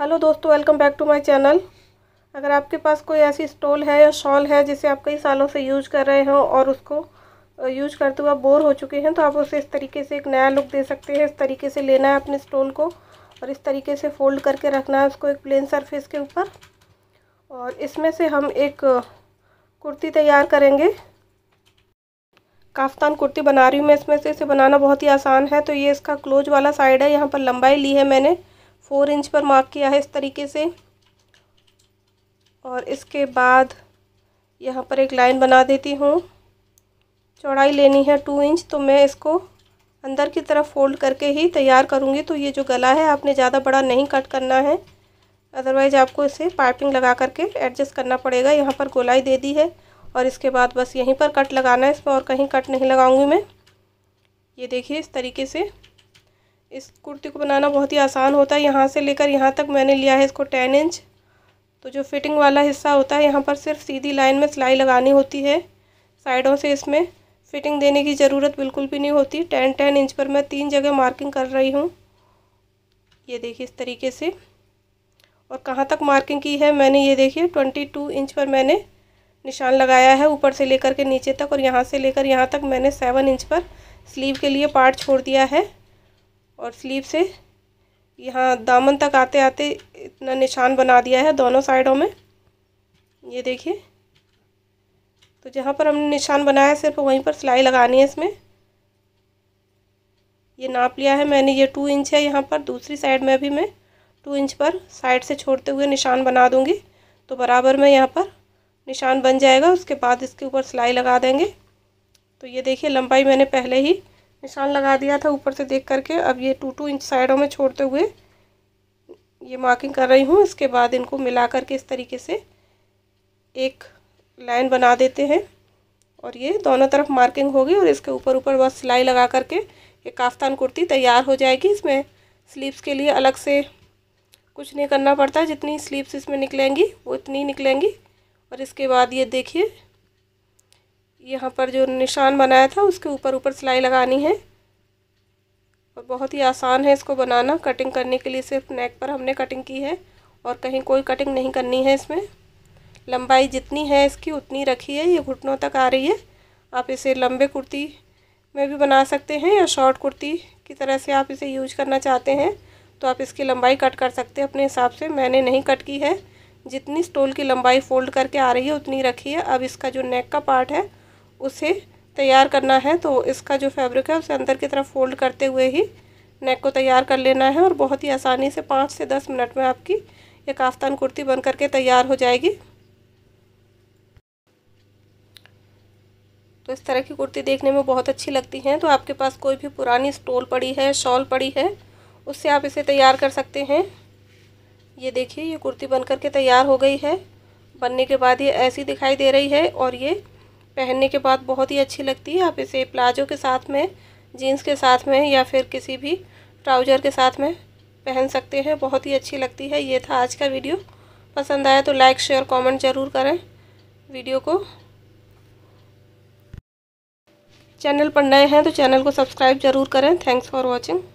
hello दोस्तों welcome back to my channel अगर आपके पास कोई ऐसी स्टॉल है या शॉल है जिसे आप कई सालों से यूज कर रहे हो और उसको यूज करते हुए आप बोर हो चुके हैं तो आप उसे इस तरीके से एक नया लुक दे सकते हैं इस तरीके से लेना है अपने स्टॉल को और इस तरीके से फोल्ड करके रखना है उसको एक प्लेन सरफेस के ऊपर और इसमें से हम एक कुर्ती तैयार करेंगे काफ्तान कुर्ती बना रही हूँ मैं इसमें से इसे बनाना बहुत ही आसान है तो ये इसका क्लोज वाला साइड है यहाँ पर लंबाई ली है मैंने फोर इंच पर मार्क किया है इस तरीके से और इसके बाद यहाँ पर एक लाइन बना देती हूँ चौड़ाई लेनी है टू इंच तो मैं इसको अंदर की तरफ फोल्ड करके ही तैयार करूँगी तो ये जो गला है आपने ज़्यादा बड़ा नहीं कट करना है अदरवाइज़ आपको इसे पाइपिंग लगा करके एडजस्ट करना पड़ेगा यहाँ पर गोलाई दे दी है और इसके बाद बस यहीं पर कट लगाना है इसमें और कहीं कट नहीं लगाऊंगी मैं ये देखिए इस तरीके से इस कुर्ती को बनाना बहुत ही आसान होता है यहाँ से लेकर यहाँ तक मैंने लिया है इसको टेन इंच तो जो फिटिंग वाला हिस्सा होता है यहाँ पर सिर्फ सीधी लाइन में सिलाई लगानी होती है साइडों से इसमें फिटिंग देने की ज़रूरत बिल्कुल भी नहीं होती टेन टेन इंच पर मैं तीन जगह मार्किंग कर रही हूँ ये देखिए इस तरीके से और कहाँ तक मार्किंग की है मैंने ये देखिए ट्वेंटी टू इंच पर मैंने निशान लगाया है ऊपर से लेकर के नीचे तक और यहाँ से लेकर यहाँ तक मैंने सेवन इंच पर स्लीव के लिए पार्ट छोड़ दिया है और स्लीव से यहाँ दामन तक आते आते इतना निशान बना दिया है दोनों साइडों में ये देखिए तो जहाँ पर हमने निशान बनाया सिर्फ वहीं पर सिलाई लगानी है इसमें ये नाप लिया है मैंने ये टू इंच है यहाँ पर दूसरी साइड में भी मैं टू इंच पर साइड से छोड़ते हुए निशान बना दूँगी तो बराबर में यहाँ पर निशान बन जाएगा उसके बाद इसके ऊपर सिलाई लगा देंगे तो ये देखिए लंबाई मैंने पहले ही निशान लगा दिया था ऊपर से देख करके अब ये टू टू इंच साइडों में छोड़ते हुए ये मार्किंग कर रही हूँ इसके बाद इनको मिला करके इस तरीके से एक लाइन बना देते हैं और ये दोनों तरफ मार्किंग होगी और इसके ऊपर ऊपर बस सिलाई लगा करके ये काफ्तान कुर्ती तैयार हो जाएगी इसमें स्लीव्स के लिए अलग से कुछ नहीं करना पड़ता जितनी स्लीव्स इसमें निकलेंगी वो इतनी निकलेंगी और इसके बाद ये देखिए यहाँ पर जो निशान बनाया था उसके ऊपर ऊपर सिलाई लगानी है और बहुत ही आसान है इसको बनाना कटिंग करने के लिए सिर्फ नेक पर हमने कटिंग की है और कहीं कोई कटिंग नहीं करनी है इसमें लंबाई जितनी है इसकी उतनी रखी है ये घुटनों तक आ रही है आप इसे लंबे कुर्ती में भी बना सकते हैं या शॉर्ट कुर्ती की तरह से आप इसे यूज करना चाहते हैं तो आप इसकी लंबाई कट कर सकते हैं अपने हिसाब से मैंने नहीं कट की है जितनी स्टोल की लंबाई फोल्ड करके आ रही है उतनी रखी है अब इसका जो नेक का पार्ट है उसे तैयार करना है तो इसका जो फैब्रिक है उसे अंदर की तरफ फोल्ड करते हुए ही नेक को तैयार कर लेना है और बहुत ही आसानी से पाँच से दस मिनट में आपकी ये काफ्तान कुर्ती बन करके तैयार हो जाएगी तो इस तरह की कुर्ती देखने में बहुत अच्छी लगती हैं तो आपके पास कोई भी पुरानी स्टोल पड़ी है शॉल पड़ी है उससे आप इसे तैयार कर सकते हैं ये देखिए ये कुर्ती बन करके तैयार हो गई है बनने के बाद ये ऐसी दिखाई दे रही है और ये पहनने के बाद बहुत ही अच्छी लगती है आप इसे प्लाजो के साथ में जीन्स के साथ में या फिर किसी भी ट्राउज़र के साथ में पहन सकते हैं बहुत ही अच्छी लगती है ये था आज का वीडियो पसंद आया तो लाइक शेयर कमेंट ज़रूर करें वीडियो को चैनल पर नए हैं तो चैनल को सब्सक्राइब ज़रूर करें थैंक्स फॉर वॉचिंग